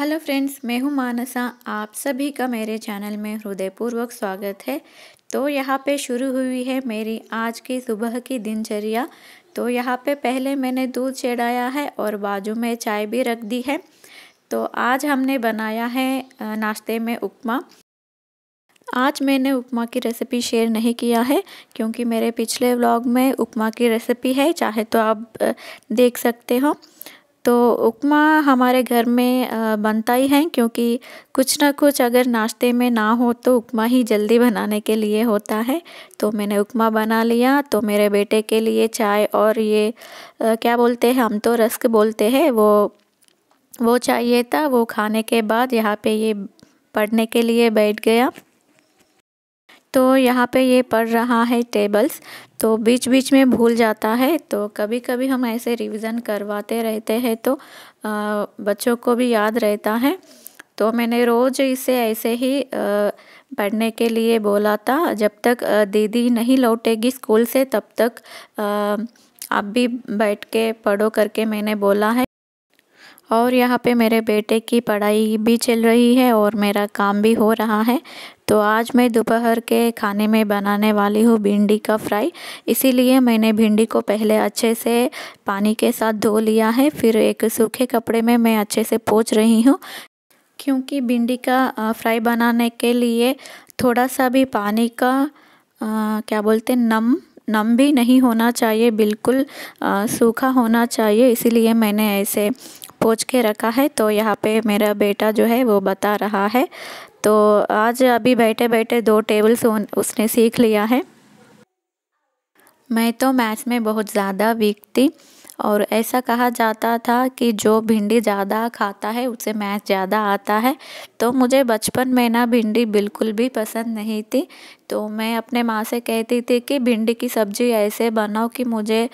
hello friends मैं हूं मानसा आप सभी का मेरे चैनल में हृदयपूर्वक स्वागत है तो यहाँ पे शुरू हुई है मेरी आज की सुबह की दिनचर्या तो यहाँ पे पहले मैंने दूध चढ़ाया है और बाजू में चाय भी रख दी है तो आज हमने बनाया है नाश्ते में उपमा आज मैंने उपमा की रेसिपी शेयर नहीं किया है क्योंकि मेरे पिछले व्लॉग में उपमा की रेसिपी है चाहे तो आप देख सकते हो तो उपमा हमारे घर में बनता ही है क्योंकि कुछ ना कुछ अगर नाश्ते में ना हो तो उपमा ही जल्दी बनाने के लिए होता है तो मैंने उपमा बना लिया तो मेरे बेटे के लिए चाय और ये क्या बोलते हैं हम तो रस्क बोलते हैं वो वो चाहिए था वो खाने के बाद यहाँ पे ये पढ़ने के लिए बैठ गया तो यहाँ पे ये पढ़ रहा है टेबल्स तो बीच बीच में भूल जाता है तो कभी कभी हम ऐसे रिवीजन करवाते रहते हैं तो आ, बच्चों को भी याद रहता है तो मैंने रोज़ इसे ऐसे ही पढ़ने के लिए बोला था जब तक दीदी नहीं लौटेगी स्कूल से तब तक आ, आप भी बैठ के पढ़ो करके मैंने बोला है और यहाँ पे मेरे बेटे की पढ़ाई भी चल रही है और मेरा काम भी हो रहा है तो आज मैं दोपहर के खाने में बनाने वाली हूँ भिंडी का फ्राई इसीलिए मैंने भिंडी को पहले अच्छे से पानी के साथ धो लिया है फिर एक सूखे कपड़े में मैं अच्छे से पोच रही हूँ क्योंकि भिंडी का फ्राई बनाने के लिए थोड़ा सा भी पानी का आ, क्या बोलते नम नम भी नहीं होना चाहिए बिल्कुल सूखा होना चाहिए इसीलिए मैंने ऐसे पोच के रखा है तो यहाँ पे मेरा बेटा जो है वो बता रहा है तो आज अभी बैठे बैठे दो टेबल्स उसने सीख लिया है मैं तो मैथ्स में बहुत ज़्यादा वीक थी और ऐसा कहा जाता था कि जो भिंडी ज़्यादा खाता है उसे मैथ ज़्यादा आता है तो मुझे बचपन में ना भिंडी बिल्कुल भी पसंद नहीं थी तो मैं अपने माँ से कहती थी कि भिंडी की सब्ज़ी ऐसे बनाओ कि मुझे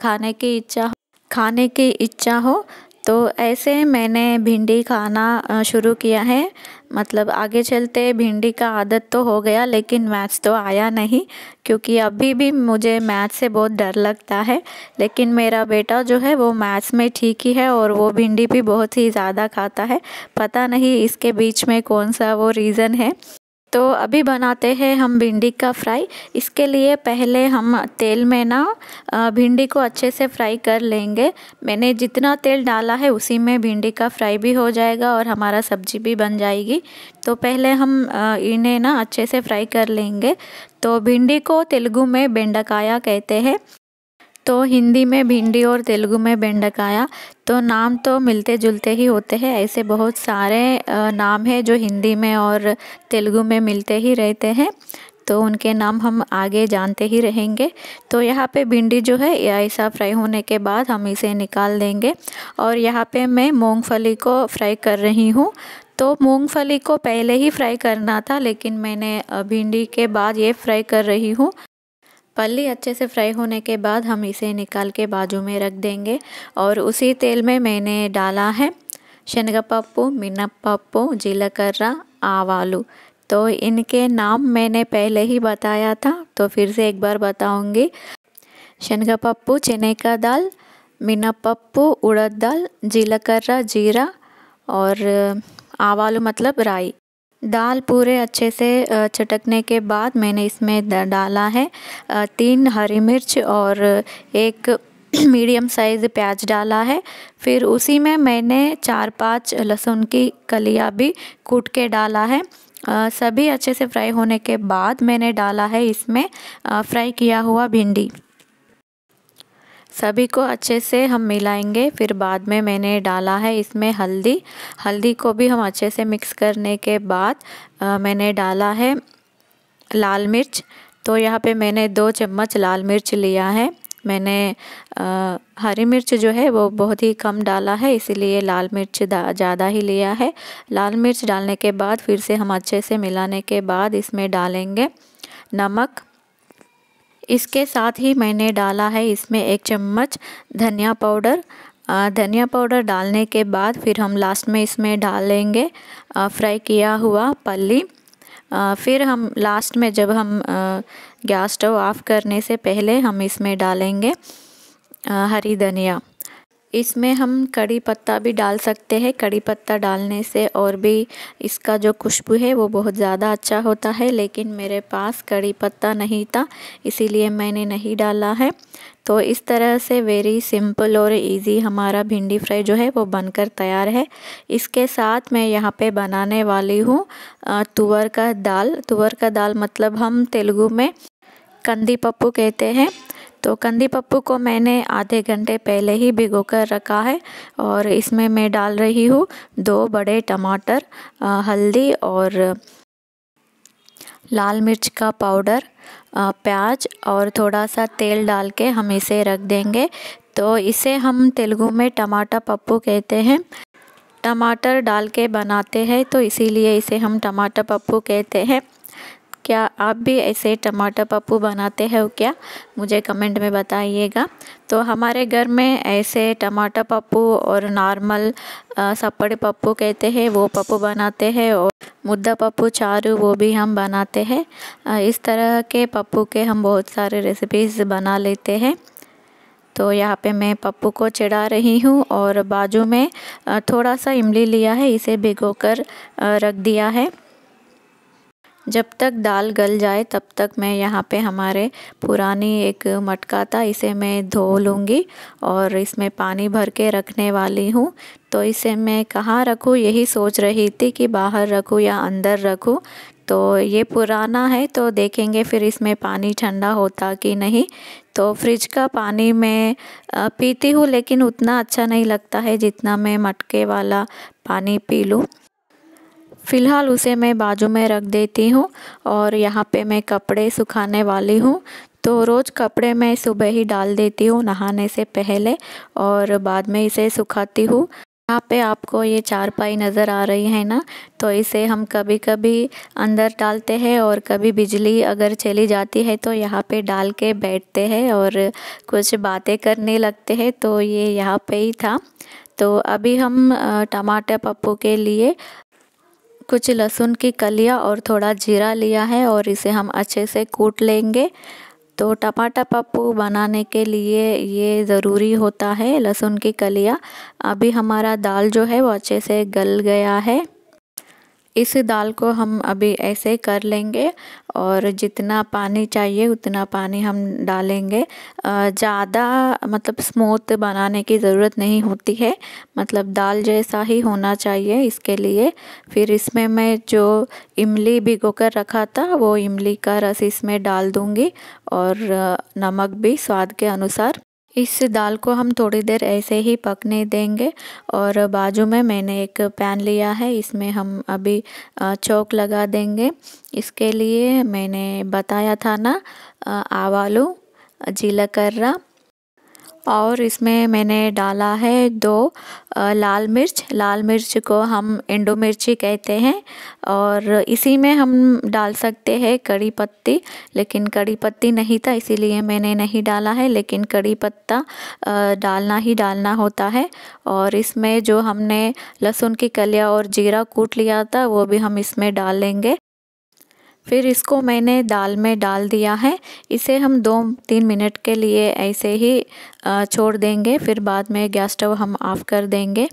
खाने की इच्छा खाने की इच्छा हो तो ऐसे मैंने भिंडी खाना शुरू किया है मतलब आगे चलते भिंडी का आदत तो हो गया लेकिन मैथ्स तो आया नहीं क्योंकि अभी भी मुझे मैथ्स से बहुत डर लगता है लेकिन मेरा बेटा जो है वो मैथ्स में ठीक ही है और वो भिंडी भी बहुत ही ज़्यादा खाता है पता नहीं इसके बीच में कौन सा वो रीज़न है तो अभी बनाते हैं हम भिंडी का फ्राई इसके लिए पहले हम तेल में ना भिंडी को अच्छे से फ्राई कर लेंगे मैंने जितना तेल डाला है उसी में भिंडी का फ्राई भी हो जाएगा और हमारा सब्जी भी बन जाएगी तो पहले हम इन्हें ना अच्छे से फ्राई कर लेंगे तो भिंडी को तेलुगु में बेंडकाया कहते हैं तो हिंदी में भिंडी और तेलुगु में बेंडकाया तो नाम तो मिलते जुलते ही होते हैं ऐसे बहुत सारे नाम हैं जो हिंदी में और तेलुगु में मिलते ही रहते हैं तो उनके नाम हम आगे जानते ही रहेंगे तो यहाँ पे भिंडी जो है ऐसा फ्राई होने के बाद हम इसे निकाल देंगे और यहाँ पे मैं मूंगफली को फ्राई कर रही हूँ तो मूंगफली को पहले ही फ्राई करना था लेकिन मैंने भिंडी के बाद ये फ्राई कर रही हूँ पल्ली अच्छे से फ्राई होने के बाद हम इसे निकाल के बाजू में रख देंगे और उसी तेल में मैंने डाला है శనగపప్పు మినప్పప్పు జీలकर्रा आवालू तो इनके नाम मैंने पहले ही बताया था तो फिर से एक बार बताऊंगी శనగపప్పు चने का दाल మినప్పప్పు उड़द दाल जीलकर्रा जीरा और आवालू मतलब राई दाल पूरे अच्छे से चटकने के बाद मैंने इसमें डाला है तीन हरी मिर्च और एक मीडियम साइज़ प्याज डाला है फिर उसी में मैंने चार पांच लहसुन की कलिया भी कूट के डाला है सभी अच्छे से फ्राई होने के बाद मैंने डाला है इसमें फ्राई किया हुआ भिंडी सभी को अच्छे से हम मिलाएंगे फिर बाद में मैंने डाला है इसमें हल्दी हल्दी को भी हम अच्छे से मिक्स करने के बाद आ, मैंने डाला है लाल मिर्च तो यहाँ पे मैंने दो चम्मच लाल मिर्च लिया है मैंने आ, हरी मिर्च जो है वो बहुत ही कम डाला है इसीलिए लाल मिर्च ज़्यादा ही लिया है लाल मिर्च डालने के बाद फिर से हम अच्छे से मिलाने के बाद इसमें डालेंगे नमक इसके साथ ही मैंने डाला है इसमें एक चम्मच धनिया पाउडर धनिया पाउडर डालने के बाद फिर हम लास्ट में इसमें डालेंगे फ्राई किया हुआ पल्ली फिर हम लास्ट में जब हम गैस स्टोव ऑफ़ करने से पहले हम इसमें डालेंगे हरी धनिया इसमें हम कड़ी पत्ता भी डाल सकते हैं कड़ी पत्ता डालने से और भी इसका जो खुशबू है वो बहुत ज़्यादा अच्छा होता है लेकिन मेरे पास कड़ी पत्ता नहीं था इसीलिए मैंने नहीं डाला है तो इस तरह से वेरी सिंपल और इजी हमारा भिंडी फ्राई जो है वो बनकर तैयार है इसके साथ मैं यहाँ पे बनाने वाली हूँ तुअर का दाल तुअर का दाल मतलब हम तेलुगु में कंदी पप्पू कहते हैं तो कंदी पप्पू को मैंने आधे घंटे पहले ही भिगो कर रखा है और इसमें मैं डाल रही हूँ दो बड़े टमाटर हल्दी और लाल मिर्च का पाउडर प्याज और थोड़ा सा तेल डाल के हम इसे रख देंगे तो इसे हम तेलुगु में टमाटा पप्पू कहते हैं टमाटर डाल के बनाते हैं तो इसीलिए इसे हम टमाटर पप्पू कहते हैं क्या आप भी ऐसे टमाटर पप्पू बनाते हो क्या मुझे कमेंट में बताइएगा तो हमारे घर में ऐसे टमाटर पप्पू और नॉर्मल सपड़े पप्पू कहते हैं वो पप्पू बनाते हैं और मुद्दा पप्पू चारू वो भी हम बनाते हैं इस तरह के पप्पू के हम बहुत सारे रेसिपीज़ बना लेते हैं तो यहाँ पे मैं पप्पू को चढ़ा रही हूँ और बाजू में थोड़ा सा इमली लिया है इसे भिगोकर रख दिया है जब तक दाल गल जाए तब तक मैं यहाँ पे हमारे पुरानी एक मटका था इसे मैं धो लूँगी और इसमें पानी भर के रखने वाली हूँ तो इसे मैं कहाँ रखूँ यही सोच रही थी कि बाहर रखूँ या अंदर रखूँ तो ये पुराना है तो देखेंगे फिर इसमें पानी ठंडा होता कि नहीं तो फ्रिज का पानी मैं पीती हूँ लेकिन उतना अच्छा नहीं लगता है जितना मैं मटके वाला पानी पी लूँ फ़िलहाल उसे मैं बाजू में रख देती हूँ और यहाँ पे मैं कपड़े सुखाने वाली हूँ तो रोज़ कपड़े मैं सुबह ही डाल देती हूँ नहाने से पहले और बाद में इसे सुखाती हूँ यहाँ पे आपको ये चारपाई नज़र आ रही है ना तो इसे हम कभी कभी अंदर डालते हैं और कभी बिजली अगर चली जाती है तो यहाँ पे डाल के बैठते हैं और कुछ बातें करने लगते हैं तो ये यहाँ पे ही था तो अभी हम टमाटर पप्पू के लिए कुछ लहसुन की कलिया और थोड़ा जीरा लिया है और इसे हम अच्छे से कूट लेंगे तो टमाटा पप्पू बनाने के लिए ये ज़रूरी होता है लहसुन की कलिया अभी हमारा दाल जो है वो अच्छे से गल गया है इस दाल को हम अभी ऐसे कर लेंगे और जितना पानी चाहिए उतना पानी हम डालेंगे ज़्यादा मतलब स्मूथ बनाने की ज़रूरत नहीं होती है मतलब दाल जैसा ही होना चाहिए इसके लिए फिर इसमें मैं जो इमली भिगो कर रखा था वो इमली का रस इसमें डाल दूँगी और नमक भी स्वाद के अनुसार इस दाल को हम थोड़ी देर ऐसे ही पकने देंगे और बाजू में मैंने एक पैन लिया है इसमें हम अभी चौक लगा देंगे इसके लिए मैंने बताया था ना आवालू जीला कर्रा और इसमें मैंने डाला है दो लाल मिर्च लाल मिर्च को हम इंडो मिर्ची कहते हैं और इसी में हम डाल सकते हैं कड़ी पत्ती लेकिन कड़ी पत्ती नहीं था इसीलिए मैंने नहीं डाला है लेकिन कड़ी पत्ता डालना ही डालना होता है और इसमें जो हमने लहसुन की कलिया और जीरा कूट लिया था वो भी हम इसमें डालेंगे फिर इसको मैंने दाल में डाल दिया है इसे हम दो तीन मिनट के लिए ऐसे ही छोड़ देंगे फिर बाद में गैस स्टोव हम ऑफ़ कर देंगे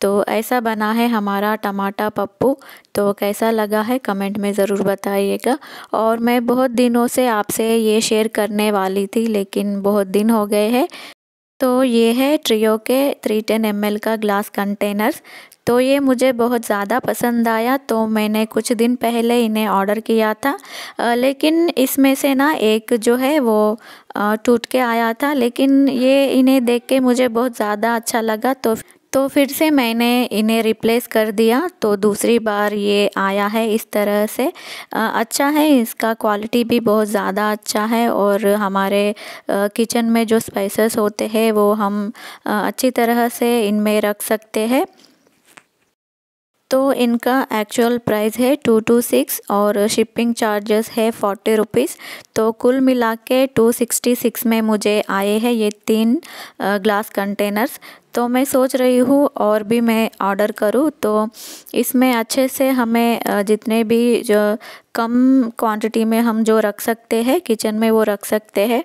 तो ऐसा बना है हमारा टमाटा पप्पू तो कैसा लगा है कमेंट में ज़रूर बताइएगा और मैं बहुत दिनों से आपसे ये शेयर करने वाली थी लेकिन बहुत दिन हो गए हैं तो ये है ट्रियो के 310 टेन का ग्लास कंटेनर्स तो ये मुझे बहुत ज़्यादा पसंद आया तो मैंने कुछ दिन पहले इन्हें ऑर्डर किया था लेकिन इसमें से ना एक जो है वो टूट के आया था लेकिन ये इन्हें देख के मुझे बहुत ज़्यादा अच्छा लगा तो तो फिर से मैंने इन्हें रिप्लेस कर दिया तो दूसरी बार ये आया है इस तरह से अच्छा है इसका क्वालिटी भी बहुत ज़्यादा अच्छा है और हमारे किचन में जो स्पाइसेस होते हैं वो हम अच्छी तरह से इनमें रख सकते हैं तो इनका एक्चुअल प्राइस है टू टू सिक्स और शिपिंग चार्जेस है फोर्टी रुपीज़ तो कुल मिला के टू सिक्सटी सिक्स में मुझे आए हैं ये तीन ग्लास कंटेनर्स तो मैं सोच रही हूँ और भी मैं ऑर्डर करूँ तो इसमें अच्छे से हमें जितने भी जो कम क्वांटिटी में हम जो रख सकते हैं किचन में वो रख सकते हैं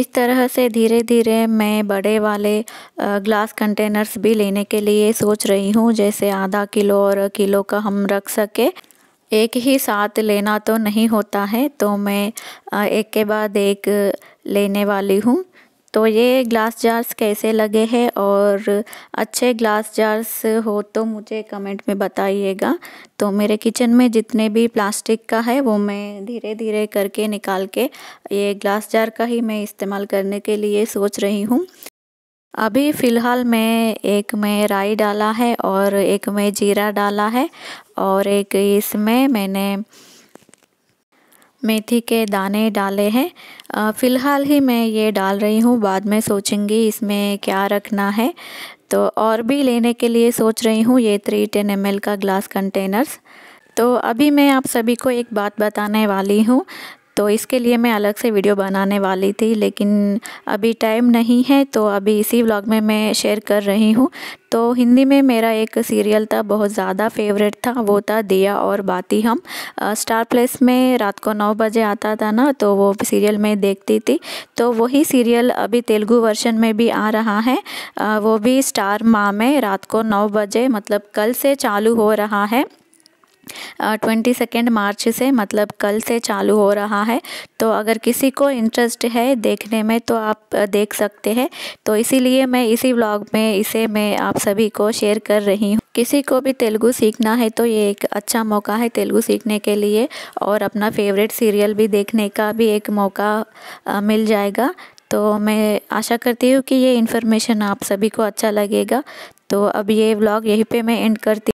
इस तरह से धीरे धीरे मैं बड़े वाले ग्लास कंटेनर्स भी लेने के लिए सोच रही हूँ जैसे आधा किलो और किलो का हम रख सके एक ही साथ लेना तो नहीं होता है तो मैं एक के बाद एक लेने वाली हूँ तो ये ग्लास जार्स कैसे लगे हैं और अच्छे ग्लास जार्स हो तो मुझे कमेंट में बताइएगा तो मेरे किचन में जितने भी प्लास्टिक का है वो मैं धीरे धीरे करके निकाल के ये ग्लास जार का ही मैं इस्तेमाल करने के लिए सोच रही हूँ अभी फ़िलहाल मैं एक में राई डाला है और एक में जीरा डाला है और एक इसमें मैंने मेथी के दाने डाले हैं फ़िलहाल ही मैं ये डाल रही हूँ बाद में सोचेंगी इसमें क्या रखना है तो और भी लेने के लिए सोच रही हूँ ये थ्री टेन एम का ग्लास कंटेनर्स तो अभी मैं आप सभी को एक बात बताने वाली हूँ तो इसके लिए मैं अलग से वीडियो बनाने वाली थी लेकिन अभी टाइम नहीं है तो अभी इसी व्लॉग में मैं शेयर कर रही हूँ तो हिंदी में मेरा एक सीरियल था बहुत ज़्यादा फेवरेट था वो था दिया और बाती हम आ, स्टार प्लेस में रात को नौ बजे आता था ना तो वो सीरियल मैं देखती थी तो वही सीरियल अभी तेलुगु वर्जन में भी आ रहा है आ, वो भी स्टार माँ में रात को नौ बजे मतलब कल से चालू हो रहा है ट्वेंटी सेकेंड मार्च से मतलब कल से चालू हो रहा है तो अगर किसी को इंटरेस्ट है देखने में तो आप देख सकते हैं तो इसीलिए मैं इसी व्लॉग में इसे मैं आप सभी को शेयर कर रही हूँ किसी को भी तेलुगु सीखना है तो ये एक अच्छा मौका है तेलुगु सीखने के लिए और अपना फेवरेट सीरियल भी देखने का भी एक मौका मिल जाएगा तो मैं आशा करती हूँ कि ये इन्फॉर्मेशन आप सभी को अच्छा लगेगा तो अब ये व्लॉग यहीं पर मैं एंड करती